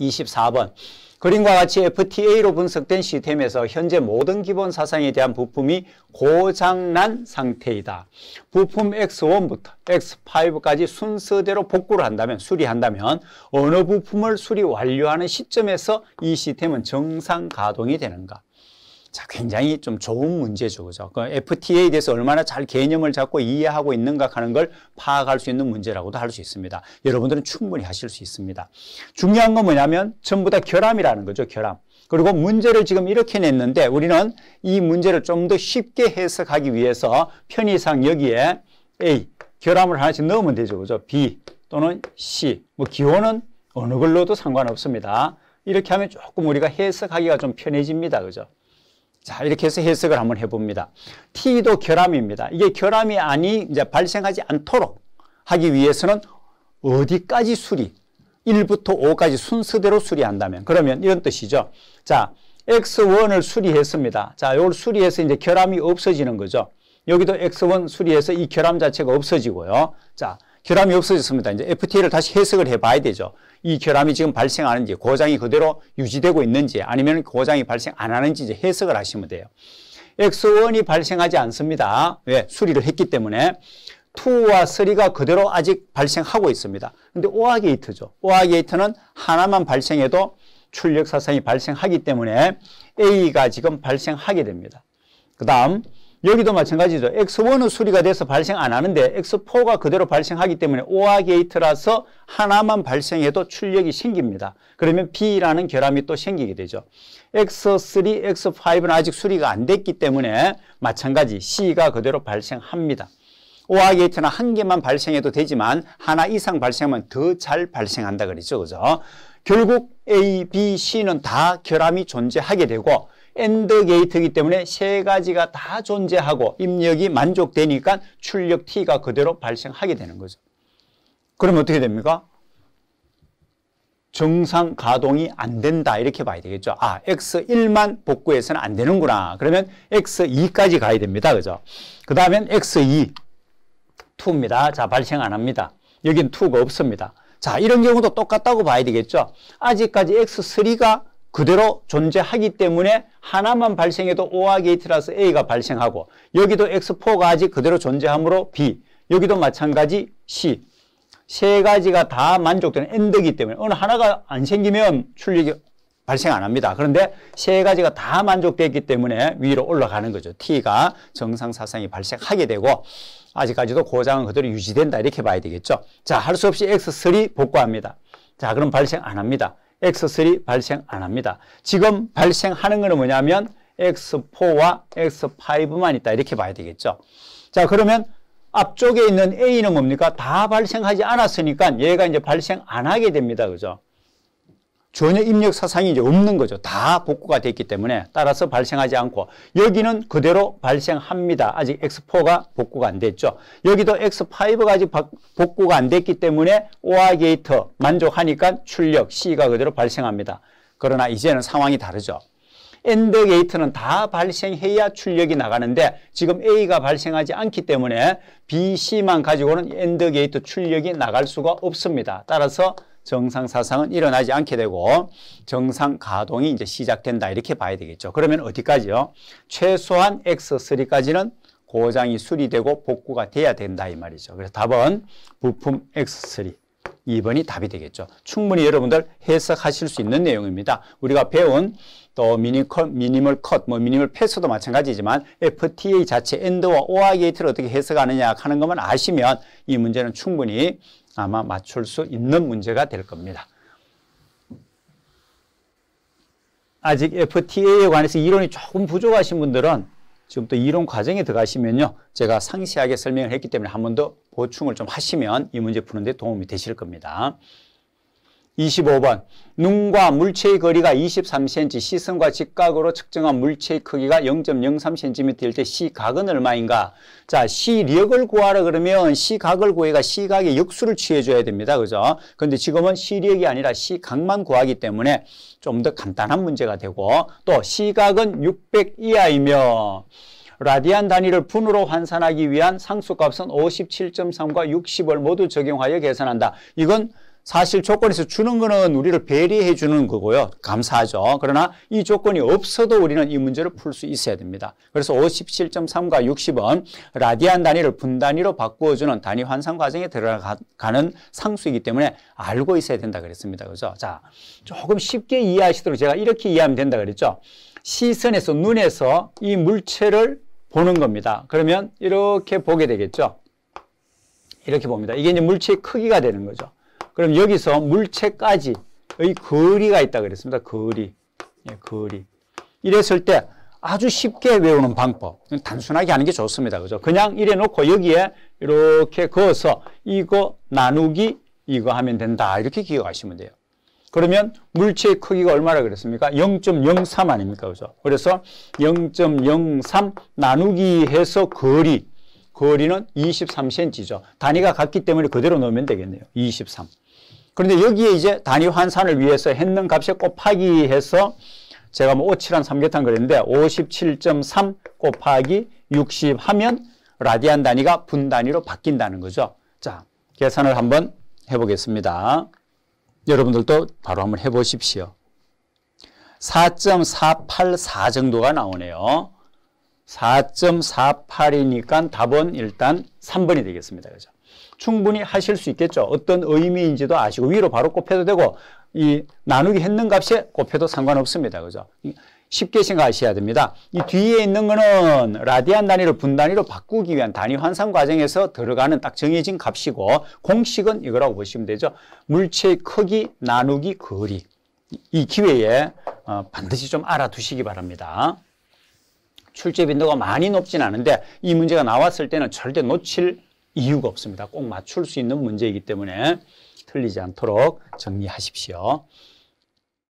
24번 그림과 같이 FTA로 분석된 시스템에서 현재 모든 기본 사상에 대한 부품이 고장난 상태이다. 부품 X1부터 X5까지 순서대로 복구를 한다면, 수리한다면 어느 부품을 수리 완료하는 시점에서 이 시스템은 정상 가동이 되는가? 자, 굉장히 좀 좋은 문제죠. 그죠? 그 FTA에 대해서 얼마나 잘 개념을 잡고 이해하고 있는가 하는 걸 파악할 수 있는 문제라고도 할 수 있습니다. 여러분들은 충분히 하실 수 있습니다. 중요한 건 뭐냐면 전부 다 결함이라는 거죠. 결함. 그리고 문제를 지금 이렇게 냈는데 우리는 이 문제를 좀 더 쉽게 해석하기 위해서 편의상 여기에 A, 결함을 하나씩 넣으면 되죠. 그죠? B 또는 C. 뭐 기호는 어느 걸로도 상관없습니다. 이렇게 하면 조금 우리가 해석하기가 좀 편해집니다. 그죠? 자, 이렇게 해서 해석을 한번 해봅니다. T도 결함입니다. 이게 결함이 아니, 이제 발생하지 않도록 하기 위해서는 어디까지 수리, 1부터 5까지 순서대로 수리한다면, 그러면 이런 뜻이죠. 자, X1을 수리했습니다. 자, 이걸 수리해서 이제 결함이 없어지는 거죠. 여기도 X1 수리해서 이 결함 자체가 없어지고요. 자, 결함이 없어졌습니다. 이제 FTA를 다시 해석을 해봐야 되죠. 이 결함이 지금 발생하는지 고장이 그대로 유지되고 있는지 아니면 고장이 발생 안 하는지 이제 해석을 하시면 돼요. X1이 발생하지 않습니다. 왜? 예, 수리를 했기 때문에 2와 3가 그대로 아직 발생하고 있습니다. 근데 오화 게이트죠. 오화 게이트는 하나만 발생해도 출력 사상이 발생하기 때문에 A가 지금 발생하게 됩니다. 그 다음 여기도 마찬가지죠. X1은 수리가 돼서 발생 안 하는데 X4가 그대로 발생하기 때문에 o 화 게이트라서 하나만 발생해도 출력이 생깁니다. 그러면 B라는 결함이 또 생기게 되죠. X3, X5는 아직 수리가 안 됐기 때문에 마찬가지 C가 그대로 발생합니다. o 화 게이트는 한 개만 발생해도 되지만 하나 이상 발생하면 더 잘 발생한다 그랬죠. 그죠? 결국 A, B, C는 다 결함이 존재하게 되고 엔드 게이트이기 때문에 세 가지가 다 존재하고 입력이 만족되니까 출력 T가 그대로 발생하게 되는 거죠. 그럼 어떻게 됩니까? 정상 가동이 안 된다 이렇게 봐야 되겠죠. 아, X1만 복구해서는 안 되는구나. 그러면 X2까지 가야 됩니다. 그죠? 그 다음엔 X2, 2입니다. 자, 발생 안 합니다. 여긴 2가 없습니다. 자, 이런 경우도 똑같다고 봐야 되겠죠. 아직까지 X3가 그대로 존재하기 때문에 하나만 발생해도 OR 게이트라서 A가 발생하고 여기도 X4가 아직 그대로 존재하므로 B 여기도 마찬가지 C 세 가지가 다 만족되는 엔드기 때문에 어느 하나가 안 생기면 출력이 발생 안 합니다. 그런데 세 가지가 다 만족됐기 때문에 위로 올라가는 거죠. T가 정상사상이 발생하게 되고 아직까지도 고장은 그대로 유지된다 이렇게 봐야 되겠죠. 자, 할 수 없이 X3 복구합니다. 자, 그럼 발생 안 합니다. X3 발생 안 합니다. 지금 발생하는 거는 뭐냐면 X4와 X5만 있다 이렇게 봐야 되겠죠. 자 그러면 앞쪽에 있는 A는 뭡니까? 다 발생하지 않았으니까 얘가 이제 발생 안 하게 됩니다. 그죠? 전혀 입력 사상이 이제 없는 거죠. 다 복구가 됐기 때문에 따라서 발생하지 않고 여기는 그대로 발생합니다. 아직 X4가 복구가 안 됐죠. 여기도 X5가 아직 복구가 안 됐기 때문에 OR 게이터 만족하니까 출력 C가 그대로 발생합니다. 그러나 이제는 상황이 다르죠. 엔더 게이트는 다 발생해야 출력이 나가는데 지금 A가 발생하지 않기 때문에 B, C만 가지고는 엔더 게이트 출력이 나갈 수가 없습니다. 따라서 정상 사상은 일어나지 않게 되고 정상 가동이 이제 시작된다 이렇게 봐야 되겠죠. 그러면 어디까지요? 최소한 X3까지는 고장이 수리되고 복구가 돼야 된다 이 말이죠. 그래서 답은 부품 X3 2번이 답이 되겠죠. 충분히 여러분들 해석하실 수 있는 내용입니다. 우리가 배운 또 미니컬, 미니멀 컷, 뭐 미니멀 패스도 마찬가지지만 FTA 자체 엔드와 OR 게이트를 어떻게 해석하느냐 하는 것만 아시면 이 문제는 충분히 아마 맞출 수 있는 문제가 될 겁니다. 아직 FTA에 관해서 이론이 조금 부족하신 분들은 지금 또 이론 과정에 들어가시면요. 제가 상세하게 설명을 했기 때문에 한 번 더 보충을 좀 하시면 이 문제 푸는 데 도움이 되실 겁니다. 25번 눈과 물체의 거리가 23cm 시선과 직각으로 측정한 물체의 크기가 0.03cm일 때 시각은 얼마인가 자 시력을 구하라 그러면 시각을 구해가 시각의 역수를 취해줘야 됩니다 그죠 근데 지금은 시력이 아니라 시각만 구하기 때문에 좀 더 간단한 문제가 되고 또 시각은 600 이하이며 라디안 단위를 분으로 환산하기 위한 상수값은 57.3과 60을 모두 적용하여 계산한다 이건 사실 조건에서 주는 거는 우리를 배려해 주는 거고요. 감사하죠. 그러나 이 조건이 없어도 우리는 이 문제를 풀 수 있어야 됩니다. 그래서 57.3과 60은 라디안 단위를 분단위로 바꾸어 주는 단위 환산 과정에 들어가는 상수이기 때문에 알고 있어야 된다 그랬습니다. 그죠? 자, 조금 쉽게 이해하시도록 제가 이렇게 이해하면 된다 그랬죠. 시선에서 눈에서 이 물체를 보는 겁니다. 그러면 이렇게 보게 되겠죠. 이렇게 봅니다. 이게 이제 물체의 크기가 되는 거죠. 그럼 여기서 물체까지의 거리가 있다 그랬습니다. 거리. 예, 거리. 이랬을 때 아주 쉽게 외우는 방법. 단순하게 하는 게 좋습니다. 그죠? 그냥 이래 놓고 여기에 이렇게 그어서 이거 나누기 이거 하면 된다. 이렇게 기억하시면 돼요. 그러면 물체의 크기가 얼마나 그랬습니까? 0.03 아닙니까? 그죠? 그래서 0.03 나누기 해서 거리. 거리는 23cm죠. 단위가 같기 때문에 그대로 넣으면 되겠네요. 23. 그런데 여기에 이제 단위 환산을 위해서 했는 값에 곱하기 해서 제가 뭐 5 7한 삼계탕 그랬는데 57.3 곱하기 60 하면 라디안 단위가 분 단위로 바뀐다는 거죠. 자, 계산을 한번 해보겠습니다. 여러분들도 바로 한번 해보십시오. 4.484 정도가 나오네요. 4.48이니까 답은 일단 3번이 되겠습니다. 그죠? 충분히 하실 수 있겠죠. 어떤 의미인지도 아시고 위로 바로 곱해도 되고 이 나누기 했는 값에 곱해도 상관없습니다. 그죠? 쉽게 생각하셔야 됩니다. 이 뒤에 있는 거는 라디안 단위를 분단위로 바꾸기 위한 단위 환산 과정에서 들어가는 딱 정해진 값이고 공식은 이거라고 보시면 되죠. 물체의 크기 나누기 거리. 이 기회에 어, 반드시 좀 알아두시기 바랍니다. 출제 빈도가 많이 높진 않은데 이 문제가 나왔을 때는 절대 놓칠 이유가 없습니다. 꼭 맞출 수 있는 문제이기 때문에 틀리지 않도록 정리하십시오.